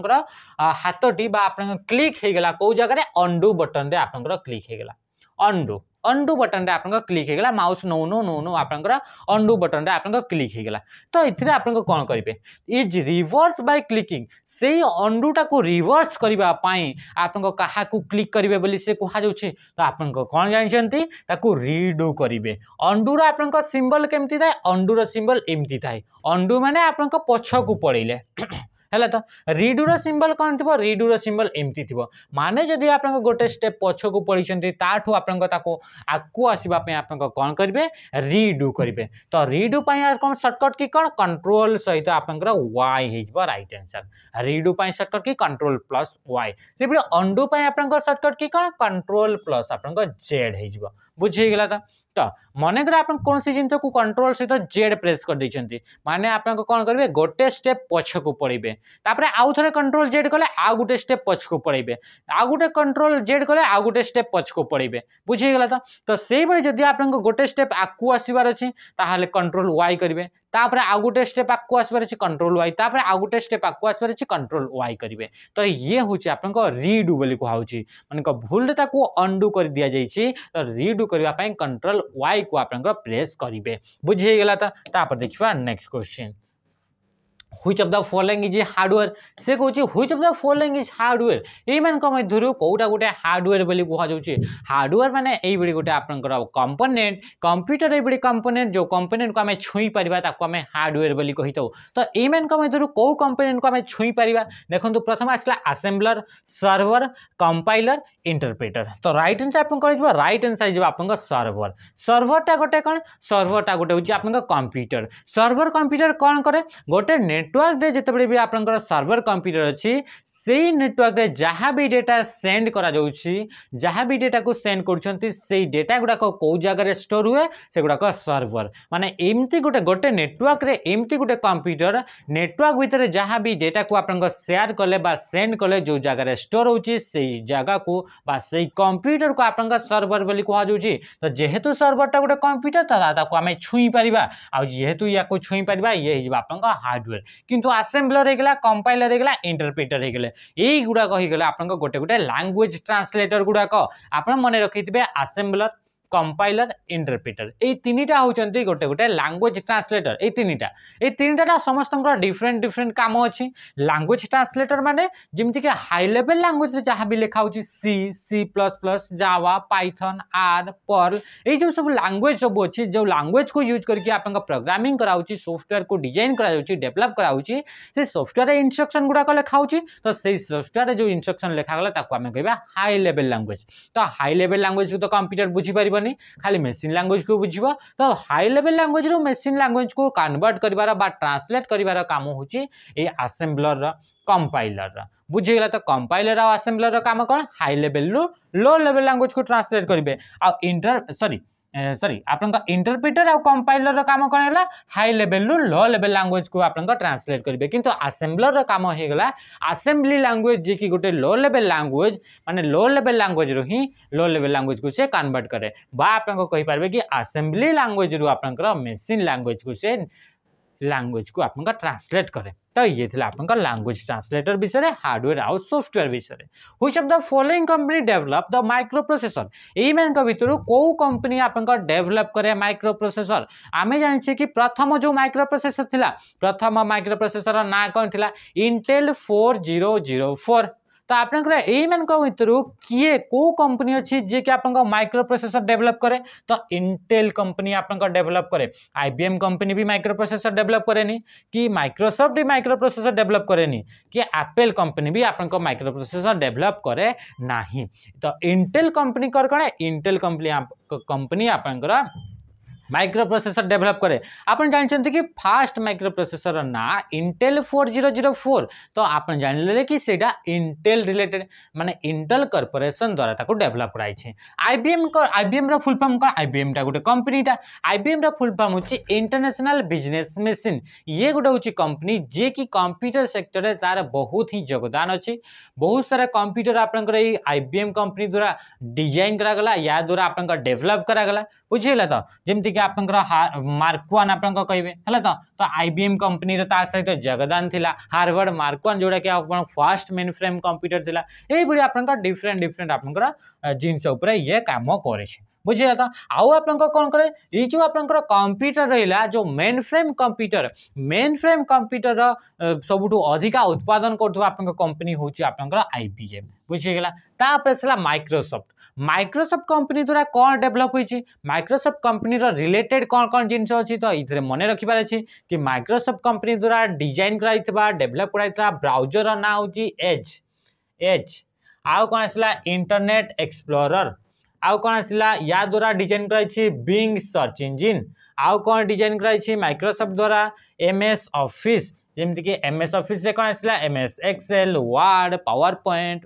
हाथ टी आप क्लिक हो गला कौ जगार अंडू बटन आप क्लिक हो गला अंडू ଅଣ୍ଡୁ ବଟନ୍ରେ ଆପଣଙ୍କ କ୍ଲିକ୍ ହେଇଗଲା ମାଉସ୍ ନଉନୁ ନଉନୁ ଆପଣଙ୍କର ଅଣ୍ଡୁ ବଟନ୍ରେ ଆପଣଙ୍କ କ୍ଲିକ୍ ହେଇଗଲା ତ ଏଥିରେ ଆପଣଙ୍କ କ'ଣ କରିବେ ଇଜ୍ ରିଭର୍ସ ବାଇ କ୍ଲିକିଂ ସେଇ ଅଣ୍ଡୁଟାକୁ ରିଭର୍ସ କରିବା ପାଇଁ ଆପଣଙ୍କ କାହାକୁ କ୍ଲିକ୍ କରିବେ ବୋଲି ସେ କୁହାଯାଉଛି ତ ଆପଣଙ୍କ କ'ଣ ଜାଣିଛନ୍ତି ତାକୁ ରିଡୁ କରିବେ ଅଣ୍ଡୁର ଆପଣଙ୍କ ସିମ୍ବଲ କେମିତି ଥାଏ ଅଣ୍ଡୁର ସିମ୍ବଲ ଏମିତି ଥାଏ ଅଣ୍ଡୁ ମାନେ ଆପଣଙ୍କ ପଛକୁ ପଳେଇଲେ ହେଲା ତ ରିଡ୍ୟୁର ସିମ୍ବଲ୍ କ'ଣ ଥିବ ରିଡ୍ୟୁର ସିମ୍ବଲ୍ ଏମିତି ଥିବ ମାନେ ଯଦି ଆପଣଙ୍କ ଗୋଟେ ଷ୍ଟେପ୍ ପଛକୁ ପଡ଼ିଛନ୍ତି ତାଠୁ ଆପଣଙ୍କ ତାକୁ ଆଗକୁ ଆସିବା ପାଇଁ ଆପଣଙ୍କ କ'ଣ କରିବେ ରିଡ୍ୟୁ କରିବେ ତ ରିଡ୍ୟୁ ପାଇଁ କ'ଣ ସର୍ଟକଟ୍ କି କ'ଣ କଣ୍ଟ୍ରୋଲ୍ ସହିତ ଆପଣଙ୍କର ୱାଇ ହେଇଯିବ ରାଇଟ୍ ଆନ୍ସର୍ ରିଡ୍ୟୁ ପାଇଁ ସର୍ଟକଟ୍ କି କଣ୍ଟ୍ରୋଲ୍ ପ୍ଲସ୍ ୱାଇ ସେଭଳି ଅଣ୍ଡୁ ପାଇଁ ଆପଣଙ୍କ ସର୍ଟକଟ୍ କି କ'ଣ କଣ୍ଟ୍ରୋଲ୍ ପ୍ଲସ୍ ଆପଣଙ୍କ ଜେଡ୍ ହେଇଯିବ बुझेगला तो तो कर आप कौन सी जिनस को कंट्रोल सहित जेड प्रेस कर देते माने आप कौन करेंगे गोटे स्टेप पछक पड़े आउ थ कंट्रोल जेड कले आउ गोटे स्टेप पछक पड़े आउ गए कंट्रोल जेड कले आउ गोटे स्टेप पछक पड़े बुझेगला तो तो से आप गोटे स्टेप आगू आसबार अच्छे कंट्रोल वाई करेंगे तापर आउ गोटे स्टेप आगू आसबार अच्छे कंट्रोल वाई तापर आउ गोटे स्टेप आगू आसबार अच्छे कंट्रोल वाई करेंगे तो ये हूँ आप रिडू बोली कहु मानक भूल अंडू कर दि जाइए तो रिड भिडियो करने कंट्रोल वाई को आप प्रेस करेंगे बुझी तो देखा next question which of the following is hardware ସେ କହୁଛି which of the following is hardware ଏଇମାନଙ୍କ ମଧ୍ୟରୁ କେଉଁଟା ଗୋଟେ ହାର୍ଡ଼ୱେର୍ ବୋଲି କୁହାଯାଉଛି ହାର୍ଡ଼ୱେର୍ ମାନେ ଏଇଭଳି ଗୋଟେ ଆପଣଙ୍କର କମ୍ପୋନେଣ୍ଟ କମ୍ପ୍ୟୁଟର ଏଇଭଳି କମ୍ପୋନେଣ୍ଟ ଯେଉଁ କମ୍ପୋନେଣ୍ଟକୁ ଆମେ ଛୁଇଁ ପାରିବା ତାକୁ ଆମେ ହାର୍ଡ଼ୱେର୍ ବୋଲି କହିଥାଉ ତ ଏଇମାନଙ୍କ ମଧ୍ୟରୁ କେଉଁ କମ୍ପୋନେଣ୍ଟକୁ ଆମେ ଛୁଇଁ ପାରିବା ଦେଖନ୍ତୁ ପ୍ରଥମେ ଆସିଲା ଆସେମ୍ବଲର ସର୍ଭର୍ କମ୍ପାଇଲର୍ ଇଣ୍ଟରପ୍ରିଟର୍ ତ ରାଇଟ୍ ଆନ୍ସର ଆପଣଙ୍କର ଯିବ ରାଇଟ୍ ଆନ୍ସର ଯିବ ଆପଣଙ୍କ ସର୍ଭର୍ ସର୍ଭର୍ଟା ଗୋଟେ କ'ଣ ସର୍ଭର୍ଟା ଗୋଟେ ହେଉଛି ଆପଣଙ୍କ କମ୍ପ୍ୟୁଟର ସର୍ଭର୍ କମ୍ପ୍ୟୁଟର କ'ଣ କରେ ଗୋଟେ ନେଟ୍ নেটওয়ার্করে যেতবে বি আপনার সর্ভর কম্পিউটর অছি সেই নেটওয়ার্করে যা বি ডেটা সেন্ড করা যাচ্ছি যা বি ডেটা সেন্ড করছেন সেই ডেটা গুড়া কেউ জায়গায় স্টোর হুয়ে সেগুড়াক সর্ভর মানে এমতি গোটে গোটে নেটওয়ার্করে এমতি গোটে কম্পিউটর নেটওয়ার্ক ভিতরে যা বি ডেটা আপনার সেয়ার কলে বা সেন্ড কলে যে জায়গায় স্টোর হচ্ছে সেই জায়গা বা সেই কম্পিউটর কু আপনার সর্ভর বলে কুহযাচ্ছে তো যেহেতু সর্ভরটা গোটে কম্পিউটর তা তাকে আমি ছুঁই পারা আহেতু ইয়া ছুঁই পারা ইয়ে হয়ে যাব আপনার হার্ডওয়্যার কিন্তু ଆସେମ୍ବଲର୍ ହେଇଗଲା କମ୍ପାଇଲର୍ ହେଇଗଲା ଇଣ୍ଟରପ୍ରିଟର୍ ହେଇଗଲେ ଏଇଗୁଡ଼ାକ ହେଇଗଲା ଆପଣଙ୍କ ଗୋଟେ ଗୋଟେ ଲାଙ୍ଗୁଏଜ୍ ଟ୍ରାନ୍ସଲେଟର୍ ଗୁଡ଼ାକ ଆପଣ ମନେ ରଖିଥିବେ ଆସେମ୍ବଲର୍ कंपाइलर इंटरप्रिटर ये तीन टा हूँ गोटे गोटे लांगुएज ट्रांसलेटर ये तीन टा ये तीन टाटा समस्त डिफरेन्ट डिफरेन्ट काम अच्छे लांगुएज ट्रांसलेटर मैंने जमीक हाई लेवल लांगुएज जहाँ भी लिखा हो C C plus plus Java Python R Perl ये सब लांगुएज सब अच्छी जो लांगुएज को यूज करके आप प्रोग्रामिंग कराऊँगी सफ्टवेयर को डिजाइन कराऊँगी डेवलप कराऊँगी से सफ्टवेयर इनस्ट्रक्शन गुड़ाक लिखा हो तो से सफ्टवेयर जो इनस्ट्रक्शन लिखागला हाई लेवल लांगुएज तो हाई लेवल लांगुएज को तो कंप्यूटर बुझीपरबा ବୁଝିବନି ଖାଲି ମେସିନ୍ ଲାଙ୍ଗୁଏଜ୍କୁ ବୁଝିବ ତ ହାଇ ଲେଭେଲ୍ ଲାଙ୍ଗୁଏଜ୍ରୁ ମେସିନ୍ ଲାଙ୍ଗୁଏଜ୍କୁ କନଭର୍ଟ କରିବାର ବା ଟ୍ରାନ୍ସଲେଟ୍ କରିବାର କାମ ହେଉଛି ଏଇ ଆସେମ୍ବଲର୍ର କମ୍ପାଇଲର୍ର ବୁଝିଗଲା ତ କମ୍ପାଇଲର୍ ଆଉ ଆସେମ୍ବଲର୍ର କାମ କ'ଣ ହାଇ ଲେଭେଲ୍ରୁ ଲୋ ଲେଭେଲ୍ ଲାଙ୍ଗୁଏଜ୍କୁ ଟ୍ରାନ୍ସଲେଟ୍ କରିବେ ଆଉ ଇଣ୍ଟର ସରି सरी आपण इंटरप्रिटर आ कंपाइलर काम कौन है हाई लेवल रु लो लेवल लांगुएज को आप ट्रांसलेट करेंगे कितना आसेम्बलर काम होगा आसेम्बली लांगुएज जी की गोटे लो लेवल लांगुएज मानने लो लेवल लांगुएज रु ही लो लेवल लांगुएज को से कनभर्ट कै बा आप कि आसेम्बली लांगुएज रु आप मेसीन लांगुएज को से लांगुएज को आप ट्रांसलेट करें तो ये थी आप लांगुएज ट्रांसलेटर विषय हार्डवेयर आउ सफ्टवेयर विषय हुई of the following company develop the microprocessor यही भितर कौ कंपनी आप डेभलप करे माइक्रो प्रोसेसर आम जानी कि प्रथम जो माइक्रो प्रोसेसर थी प्रथम माइक्रो प्रोसेसर ना कौन थी Intel four zero zero four ତ ଆପଣଙ୍କର ଏଇମାନଙ୍କ ଭିତରୁ କିଏ କେଉଁ କମ୍ପାନୀ ଅଛି ଯିଏକି ଆପଣଙ୍କ ମାଇକ୍ରୋ ପ୍ରୋସେସର ଡେଭଲପ୍ କରେ ତ ଇଣ୍ଟେଲ୍ କମ୍ପାନୀ ଆପଣଙ୍କ ଡେଭଲପ୍ କରେ ଆଇ ବି ଏମ୍ କମ୍ପାନୀ ବି ମାଇକ୍ରୋ ପ୍ରୋସେସର ଡେଭଲପ୍ କରେନି କି ମାଇକ୍ରୋସଫ୍ଟ ବି ମାଇକ୍ରୋ ପ୍ରୋସେସର ଡେଭଲପ୍ କରେନି କି ଆପେଲ୍ କମ୍ପାନୀ ବି ଆପଣଙ୍କ ମାଇକ୍ରୋ ପ୍ରୋସେସର ଡେଭଲପ୍ କରେ ନାହିଁ ତ ଇଣ୍ଟେଲ୍ କମ୍ପାନୀ କ'ଣ କ'ଣ ଇଣ୍ଟେଲ୍ କମ୍ପାନୀ କମ୍ପାନୀ ଆପଣଙ୍କର माइक्रो प्रोसेसर डेभलप कै आप जानते कि फास्ट माइक्रो प्रोसेसर ना Intel four zero zero four तो आप जान लें कि इंटेल रिलेटेड मानते इंटेल कर्पोरेसन द्वारा डेभलप कर आईबीएम आईबीएम रुलफर्म कौन आईबीएम टा गोटे कंपनी टा आईबीएम रुलफर्म हूँ इंटरनेसनाल बिजनेस मेसीन ये गोटे हूँ कंपनी जे कि कंप्यूटर सेक्टर में तार बहुत ही योगदान अच्छी बहुत सारा कंप्यूटर आप आईबीएम कंपनी द्वारा डिजाइन कराला या द्वारा आप डेभलप कराला बुझेगा तो जमीक ଆପଣଙ୍କର ମାର୍କ ୱାନ୍ ଆପଣଙ୍କ କହିବେ ହେଲା ତ ତ ଆଇବିଏମ୍ କମ୍ପାନୀର ତା ସହିତ ଜଗଦାନ ଥିଲା ହାର୍ଭାର୍ଡ ମାର୍କ ୱାନ୍ ଯେଉଁଟାକି ଆପଣ ଫାଷ୍ଟ ମେନ୍ ଫ୍ରେମ୍ କମ୍ପ୍ୟୁଟର ଥିଲା ଏଇଭଳି ଆପଣଙ୍କର ଡିଫରେଣ୍ଟ ଡିଫରେଣ୍ଟ ଆପଣଙ୍କର ଜିନିଷ ଉପରେ ଇଏ କାମ କରିଛି ବୁଝିଲା ତ ଆଉ ଆପଣଙ୍କର କ'ଣ କରେ ଏଇ ଯେଉଁ ଆପଣଙ୍କର କମ୍ପ୍ୟୁଟର ରହିଲା ଯେଉଁ mainframe computer mainframe କମ୍ପ୍ୟୁଟରର ସବୁଠୁ ଅଧିକା ଉତ୍ପାଦନ କରୁଥିବା ଆପଣଙ୍କ କମ୍ପାନୀ ହେଉଛି ଆପଣଙ୍କର ଆଇ ବି ଏମ୍ ବୁଝିଗଲା ତାପରେ ଆସିଲା ମାଇକ୍ରୋସଫ୍ଟ ମାଇକ୍ରୋସଫ୍ଟ କମ୍ପାନୀ ଦ୍ୱାରା କ'ଣ ଡେଭଲପ୍ ହୋଇଛି ମାଇକ୍ରୋସଫ୍ଟ କମ୍ପାନୀର ରିଲେଟେଡ୍ କ'ଣ କ'ଣ ଜିନିଷ ଅଛି ତ ଏଇଥିରେ ମନେ ରଖିବାର ଅଛି କି ମାଇକ୍ରୋସଫ୍ଟ କମ୍ପାନୀ ଦ୍ୱାରା ଡିଜାଇନ୍ କରାଯାଇଥିବା ଡେଭଲପ୍ କରାଯାଇଥିବା ବ୍ରାଉଜରର ନାଁ ହେଉଛି ଏଜ୍ ଏଜ୍ ଆଉ କ'ଣ ଆସିଲା ଇଣ୍ଟରନେଟ୍ ଏକ୍ସପ୍ଲୋରର আউ কোণ আসলা ইয়া দ্বারা ডিজাইন করা হয়েছে বিং সর্চ ইঞ্জিন আউ কোণ ডিজাইন করা হয়েছে মাইক্রোসফট দ্বারা এমএস অফিস যেমিতিকি এমএস অফিসে কোণ আসলা MS Excel Word PowerPoint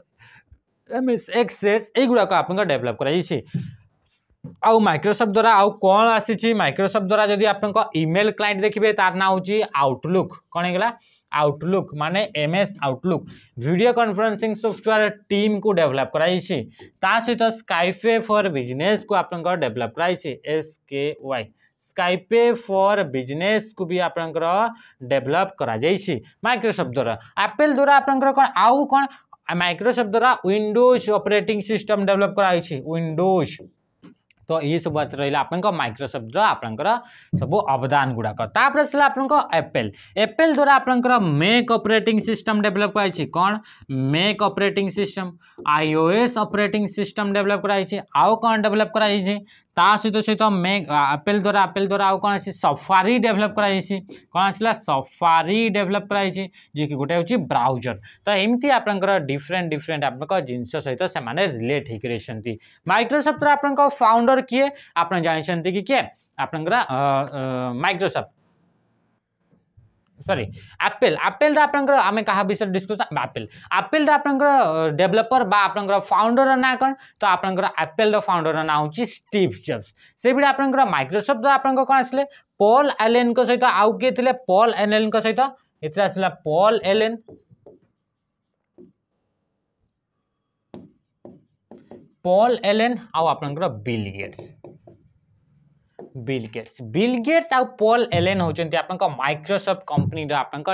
MS Access এইগুড়াক আপনার ডেভেলপ করা হয়েছে আউ মাইক্রোসফট দ্বারা আউ কোণ আসিছি মাইক্রোসফট দ্বারা যদি আপনার ইমেল ক্লায়েন্ট দেখবে তার না হচ্ছে আউটলুক কোণ হয়ে आउटलुक माने एम एस आउटलुक भिड कनफरेन्सी सफ्टवेयर टीम को डेभलप कराई फर बिजनेस को आप डेभलप कराई एस वाई स्काइपे फर बिजनेस को भी आप डेभलप कर माइक्रोसफ्ट द्वारा आपल द्वारा आप कौन आउ कौन माइक्रोसफ्ट द्वारा विंडोज ऑपरेटिंग सिस्टम डेभलप कराई विंडोज तो यही सब रहा आप माइक्रोसफ्ट रहा सब अवदान गुड़ाक आसा आप एपल एपल द्वारा आप मेक अपरेट सिस्टम डेभलप कराई कौन Mac operating system iOS operating system develop कराई आउ कौन डेभलप कर ତା ସହିତ ସହିତ ମେ ଆପେଲ୍ ଦ୍ୱାରା ଆପେଲ୍ ଦ୍ୱାରା ଆଉ କ'ଣ ଅଛି ସଫାରି ଡେଭଲପ୍ କରାଯାଇଛି କ'ଣ ଆସିଲା ସଫାରି ଡେଭଲପ୍ କରାଯାଇଛି ଯିଏକି ଗୋଟେ ହେଉଛି ବ୍ରାଉଜର୍ ତ ଏମିତି ଆପଣଙ୍କର ଡିଫରେଣ୍ଟ ଡିଫରେଣ୍ଟ ଆପଣଙ୍କ ଜିନିଷ ସହିତ ସେମାନେ ରିଲେଟ୍ ହେଇକି ରହିଛନ୍ତି ମାଇକ୍ରୋସଫ୍ଟର ଆପଣଙ୍କ ଫାଉଣ୍ଡର କିଏ ଆପଣ ଜାଣିଛନ୍ତି କି କିଏ ଆପଣଙ୍କର ମାଇକ୍ରୋସଫ୍ଟ सरी ଆପେଲ୍ ଆପେଲ୍ରେ ଆପଣଙ୍କର ଆମେ କାହା ବିଷୟରେ ଡିସ୍କସ୍ ଆପେଲ୍ ଆପେଲ୍ରେ ଆପଣଙ୍କର ଡେଭଲପର ବା ଆପଣଙ୍କର ଫାଉଣ୍ଡରର ନାଁ କ'ଣ ତ ଆପଣଙ୍କର ଆପେଲ୍ର ଫାଉଣ୍ଡରର ନାଁ ହେଉଛି ଷ୍ଟିଭ୍ ଜବ୍ସ ସେଭଳି ଆପଣଙ୍କର ମାଇକ୍ରୋସଫ୍ଟ ଆପଣଙ୍କ କ'ଣ ଆସିଲେ ପଲ୍ ଆଲେନ୍ଙ୍କ ସହିତ ଆଉ କିଏ ଥିଲେ ପଲ୍ ଏଲେନ୍ଙ୍କ ସହିତ ଏଥିରେ ଆସିଲା ପଲ୍ ଏଲେନ୍ ପଲ୍ ଏଲେନ୍ ଆଉ ଆପଣଙ୍କର Bill Gates Bill Gates Bill Gates ଆଉ ପଲ୍ ଏଲେନ୍ ହେଉଛନ୍ତି ଆପଣଙ୍କ ମାଇକ୍ରୋସଫ୍ଟ କମ୍ପାନୀର ଆପଣଙ୍କ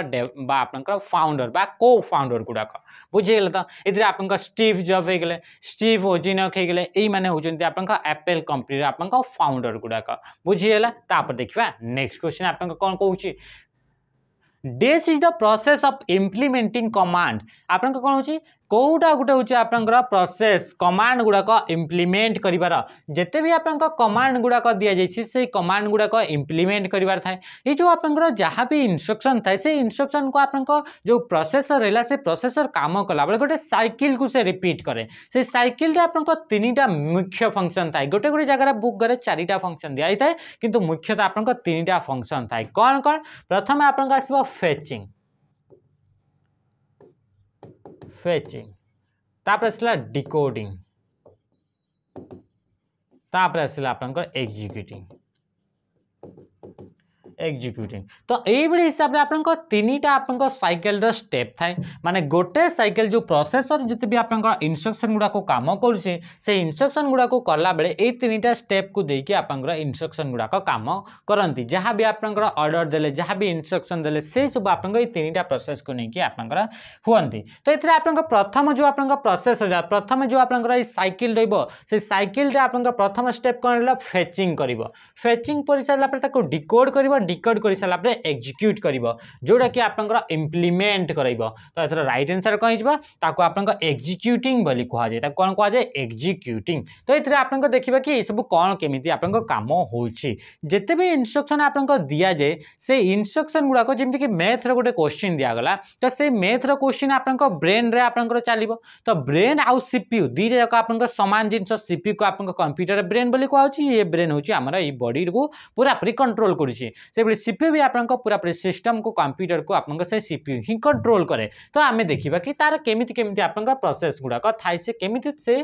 ବା ଆପଣଙ୍କର ଫାଉଣ୍ଡର ବା କୋ ଫାଉଣ୍ଡର ଗୁଡ଼ାକ ବୁଝିଗଲେ ତ ଏଥିରେ ଆପଣଙ୍କ ଷ୍ଟିଭ୍ ଜବ୍ ହେଇଗଲେ ଷ୍ଟିଭ୍ ଓଜିନକ୍ ହେଇଗଲେ ଏଇମାନେ ହେଉଛନ୍ତି ଆପଣଙ୍କ ଆପେଲ୍ କମ୍ପାନୀର ଆପଣଙ୍କ ଫାଉଣ୍ଡର ଗୁଡ଼ାକ ବୁଝିଗଲା ତାପରେ ଦେଖିବା ନେକ୍ସଟ କ୍ୱେଶ୍ଚିନ୍ ଆପଣଙ୍କ କ'ଣ କହୁଛି this is the process of implementing command ଆପଣଙ୍କ କ'ଣ ହେଉଛି कौटा गोटे हूँ आप प्रोसेस कमांड गुड़ाक इम्प्लीमेंट कर जिते भी आप कमाण गुड़ाक दि जाइए से कमाण गुड़ाक इम्प्लीमेंट कर जो आप जहाँ भी इनस्ट्रक्शन थाए से इनस्ट्रक्शन को आप जो प्रोसेसर रहा से प्रोसेसर कम कला बेल गोटे सैकिल को रिपीट कै से सैकिल आपनटा मुख्य फंक्शन थाए गोटे गोटे जगार बुक गए चार फंक्शन दिखाई थाए कि मुख्यतः आपनटा फंक्शन थाए कौन प्रथम आपंक ફેચિંગ ତାପରେ ଆସିଲା ଡିକୋଡ଼ିଂ ତାପରେ ଆସିଲା ଆପଣଙ୍କର ଏକ୍ଜିକ୍ୟୁଟିଂ ଏକ୍ଜିକ୍ୟୁଟିଂ ତ ଏଇଭଳି ହିସାବରେ ଆପଣଙ୍କ ତିନିଟା ଆପଣଙ୍କ ସାଇକେଲର ଷ୍ଟେପ୍ ଥାଏ ମାନେ ଗୋଟେ ସାଇକେଲ ଯେଉଁ ପ୍ରୋସେସର ଯେତେ ବି ଆପଣଙ୍କର ଇନଷ୍ଟ୍ରକ୍ସନ୍ ଗୁଡ଼ାକୁ କାମ କରୁଛି ସେ ଇନଷ୍ଟ୍ରକ୍ସନ୍ ଗୁଡ଼ାକୁ କଲାବେଳେ ଏଇ ତିନିଟା ଷ୍ଟେପ୍କୁ ଦେଇକି ଆପଣଙ୍କର ଇନଷ୍ଟ୍ରକ୍ସନ୍ ଗୁଡ଼ାକ କାମ କରନ୍ତି ଯାହା ବି ଆପଣଙ୍କର ଅର୍ଡ଼ର ଦେଲେ ଯାହା ବି ଇନଷ୍ଟ୍ରକ୍ସନ୍ ଦେଲେ ସେ ସବୁ ଆପଣଙ୍କ ଏଇ ତିନିଟା ପ୍ରୋସେସ୍କୁ ନେଇକି ଆପଣଙ୍କର ହୁଅନ୍ତି ତ ଏଥିରେ ଆପଣଙ୍କ ପ୍ରଥମ ଯେଉଁ ଆପଣଙ୍କ ପ୍ରୋସେସ୍ ରହିଲା ପ୍ରଥମ ଯେଉଁ ଆପଣଙ୍କର ଏଇ ସାଇକେଲ ରହିବ ସେ ସାଇକେଲରେ ଆପଣଙ୍କ ପ୍ରଥମ ଷ୍ଟେପ୍ କ'ଣ ରହିଲା ଫେଚିଂ କରିବ ଫେଚିଂ କରିସାରିଲା ପରେ ତାକୁ ଡିକୋଡ଼ କରିବ डिकोड कर सारापुर एक्जिक्यूट कर जोटा कि आपंकर इम्प्लीमेंट कर तो ये रईट आनसर कौन ताको आप एक्जिक्यूटिंग कहुए कौन कहुए एक्जिक्यूटिंग तो ये आप देखिए कि ये कौन केमी आप कम होते भी इनस्ट्रक्शन आप दि जाए से इनस्ट्रक्शन गुड़ाक जमीक मैथ्र गोटे क्वेश्चन दिगला तो से मैथ्र क्वेश्चन आप ब्रेन में आप चलो तो ब्रेन आउ सीपियु दुटा जाक आप सामान जिन सीपियु को आप कंप्यूटर ब्रेन कहुच ये ब्रेन हूँ आम बडी को पूरा पूरी कंट्रोल करुच्चे ସେଭଳି ସିପିୟୁ ବି ଆପଣଙ୍କ ପୁରାପୁରି ସିଷ୍ଟମ୍କୁ କମ୍ପ୍ୟୁଟରକୁ ଆପଣଙ୍କ ସେ ସିପିୟୁ ହିଁ କଣ୍ଟ୍ରୋଲ୍ କରେ ତ ଆମେ ଦେଖିବା କି ତାର କେମିତି କେମିତି ଆପଣଙ୍କ ପ୍ରୋସେସ୍ ଗୁଡ଼ାକ ଥାଏ ସେ କେମିତି ସେ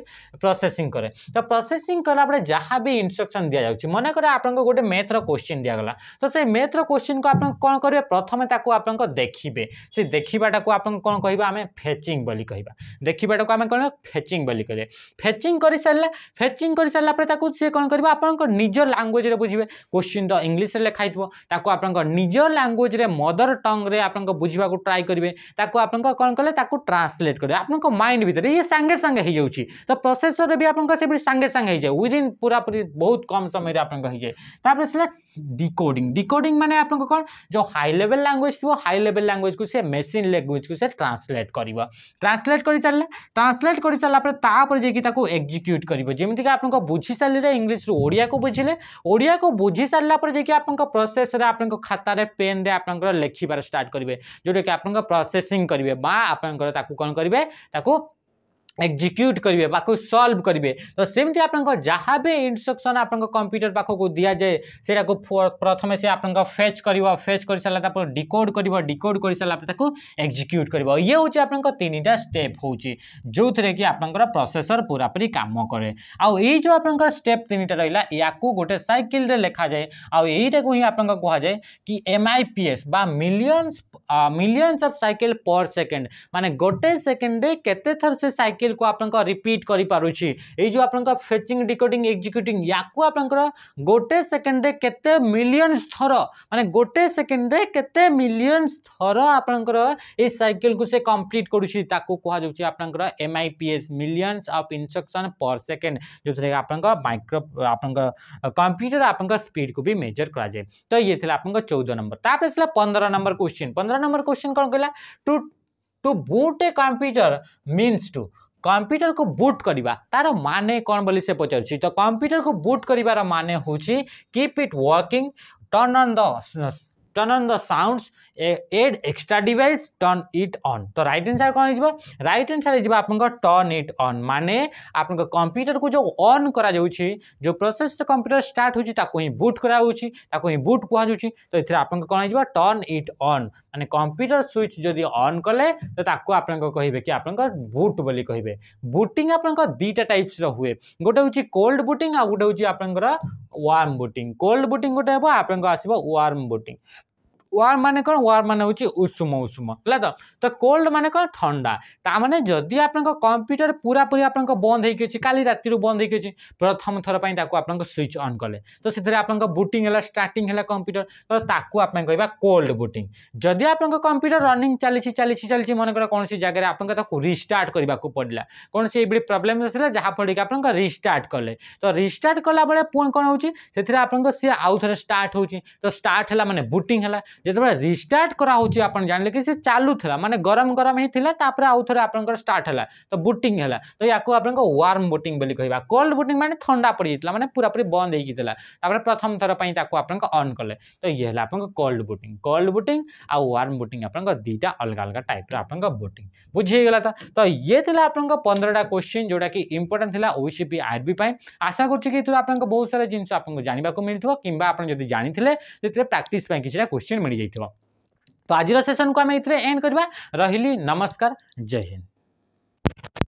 ପ୍ରୋସେସିଂ କରେ ତ ପ୍ରୋସେସିଂ କଲାବେଳେ ଯାହା ବି ଇନଷ୍ଟ୍ରକ୍ସନ୍ ଦିଆଯାଉଛି ମନେକର ଆପଣଙ୍କୁ ଗୋଟେ ମ୍ୟାଥ୍ର କୋଶ୍ଚିନ୍ ଦିଆଗଲା ତ ସେ ମ୍ୟାଥ୍ର କୋଶ୍ଚିନ୍କୁ ଆପଣ କ'ଣ କରିବେ ପ୍ରଥମେ ତାକୁ ଆପଣଙ୍କ ଦେଖିବେ ସେ ଦେଖିବାଟାକୁ ଆପଣ କ'ଣ କହିବା ଆମେ ଫେଚିଂ ବୋଲି କହିବା ଦେଖିବାଟାକୁ ଆମେ କ'ଣ ଫେଚିଂ ବୋଲି କହିବେ ଫେଚିଂ କରିସାରିଲେ ଫେଚିଂ କରିସାରିଲା ପରେ ତାକୁ ସେ କ'ଣ କରିବ ଆପଣଙ୍କ ନିଜ ଲାଙ୍ଗୁଏଜ୍ରେ ବୁଝିବେ କୋଶ୍ଚିନ୍ ତ ଇଂଲିଶରେ ଲେଖା ହେଇଥିବ आपज लांगुएज मदर टंग्रे आप बुझा ट्राए करेंगे आप कौन कले ट्रांसलेट करेंगे आपं माइंड भितर ये सांगे सांगे हो जाए तो प्रोसेसर भी आपड़ी सांगे सांगे हो जाए विदिन पूरा पूरी बहुत कम समय आपर से डिकोडिंग डिकोडिंग मैंने आप जो हाई लेवल लांगुएज थी हाई लेवल लांगुएज को सी मेसीन लांगुएज को सी ट्रांसलेट कर ट्रांसलेट कर सारे ट्रांसलेट कर सारापर जाकि एक्जिक्यूट करमी आप बुझी सारे इंग्लीश्रु ओ बुझे ओडिया को बुझी सारापर जाकि आप प्रोसेस ସେଟା ଆପଣଙ୍କ ଖାତାରେ ପେନ୍ରେ ଆପଣଙ୍କର ଲେଖିବାର ଷ୍ଟାର୍ଟ କରିବେ ଯେଉଁଟାକି ଆପଣଙ୍କ ପ୍ରୋସେସିଂ କରିବେ ବା ଆପଣଙ୍କର ତାକୁ କ'ଣ କରିବେ ତାକୁ एक्जिक्यूट करेंगे सल्व करेंगे तो सेमती आप जहाँ भी इनस्ट्रक्शन आप कंप्यूटर पाखक दि जाए से प्रथम से आप फेच कर फेच कर सारा डिकोड कर डिकोड कर सारा एक्जिक्यूट कर ये हूँ आप स्टेप हो जो थे कि आप प्रोसेसर पूरापूरी कम कै आई जो आप स्टेप तीन टा रहा या गोटे सैकेल लिखा जाए आईटा को ही आप कहुए कि एम आई पी एस बा millions millions of cycle per second मानने गोटे सेकेंड के थर से सैकेल डिटेल को आप रिपीट करपारुच्छी जो आप फेचिंग डिकोडिंग एक्जिक्यूटिंग या गोटे सेकेंड रे के मिलियन्स थर मानते गोटे सेकेंड रे के मिलियन्स थर आपंकर ये सैकेल को सी कम्प्लीट करुच्ची कहुचे आपंकर M I P S millions of instruction per second जो थे आप माइक्रो आप कंप्यूटर आप स्पीड को भी मेजर कराए तो ये आप चौदह नंबर तापर पंद्रह नंबर क्वेश्चन पंद्रह नंबर क्वेश्चन कौन कहला to to boot a computer means to computer কু বুট করা তার মানে কম বলে সে পচারুছি তো কম্পিউটর কু বুট করার মানে হচ্ছে keep it working turn on the turn on the sounds add extra device turn it on तो रईट आनसर कौन हो रईट आनसर हो टर्न इट अन् मान आप कंप्यूटर को जो अन् कर जो प्रोसेस कंप्यूटर स्टार्ट हो बुट कर बुट कहु तो ये आप कौन हो टर्न इट अन् मैंने कंप्यूटर स्विच जदि अन् कले तो आप कहे कि आप बुट बोली कहे बुटिंग आप दुटा टाइप्स रुए गोटे हूँ कोल्ड बुटिंग आ गोटे हूँ आप वार्म बुटिंग कोल्ड बुटिंग गोटे हम आप आसो बुटिंग ওয়ার মানে କ'ଣ ওয়ার মানে ହେଉଛି ଉଷୁମ ଉଷୁମ ହେଲା ତ ତ କୋଲ୍ଡ ମାନେ କ'ଣ ଥଣ୍ଡା ତା'ମାନେ ଯଦି ଆପଣଙ୍କ କମ୍ପ୍ୟୁଟର ପୁରାପୁରି ଆପଣଙ୍କ ବନ୍ଦ ହେଇକି ଅଛି କାଲି ରାତିରୁ ବନ୍ଦ ହେଇକି ଅଛି ପ୍ରଥମ ଥର ପାଇଁ ତାକୁ ଆପଣଙ୍କ ସୁଇଚ୍ ଅନ୍ କଲେ ତ ସେଥିରେ ଆପଣଙ୍କ ବୁଟିଂ ହେଲା ଷ୍ଟାର୍ଟିଂ ହେଲା କମ୍ପ୍ୟୁଟର ତ ତାକୁ ଆମେ କହିବା କୋଲ୍ଡ ବୁଟିଂ ଯଦି ଆପଣଙ୍କ କମ୍ପ୍ୟୁଟର ରନିଂ ଚାଲିଛି ଚାଲିଛି ଚାଲିଛି ମନେକର କୌଣସି ଜାଗାରେ ଆପଣଙ୍କ ତାକୁ ରିଷ୍ଟାର୍ଟ କରିବାକୁ ପଡ଼ିଲା କୌଣସି ଏଇଭଳି ପ୍ରୋବ୍ଲେମ୍ ଆସିଲା ଯାହାଫଳରେ ଆପଣଙ୍କ ରିଷ୍ଟାର୍ଟ କଲେ ତ ରିଷ୍ଟାର୍ଟ କଲାବେଳେ ପୁଣି କ'ଣ ହେଉଛି ସେଥିରେ ଆପଣଙ୍କ ସିଏ ଆଉ ଥରେ ଷ୍ଟାର୍ଟ ହେଉଛି ତ ଷ୍ଟାର୍ଟ ହେଲା ମାନେ ବୁଟିଂ ହେଲା जो रिस्टार्ट कराऊँगी आप जान लें कि सी चालू था मैंने गरम गरम हीपर आउ थे आपंकर स्टार्ट है तो बुटिंग है तो या आप वार्म बुट कह कोल्ड बुट मैंने थंडा पड़ जाता मैंने पूरा पूरी बंद होता प्रथम थर पर अन् कले तो ये आप कोल्ड बुट कोल्ड बोटिंग आउ वार्म बुट आप दुटा अलग अलग टाइप आप बुट बुझेगला तो तो ये आप पंद्रह क्वेश्चन जोटा कि इंपोर्टां था ओसीपी आर बी आशा करूँ आप बहुत सारा जिन आपको जानवाक मिलता कि आप जानते हैं प्राक्ट किसी क्वेश्चन मिल जाइए तो आज सेसन को आम ये एंड करवा रही नमस्कार जय हिंद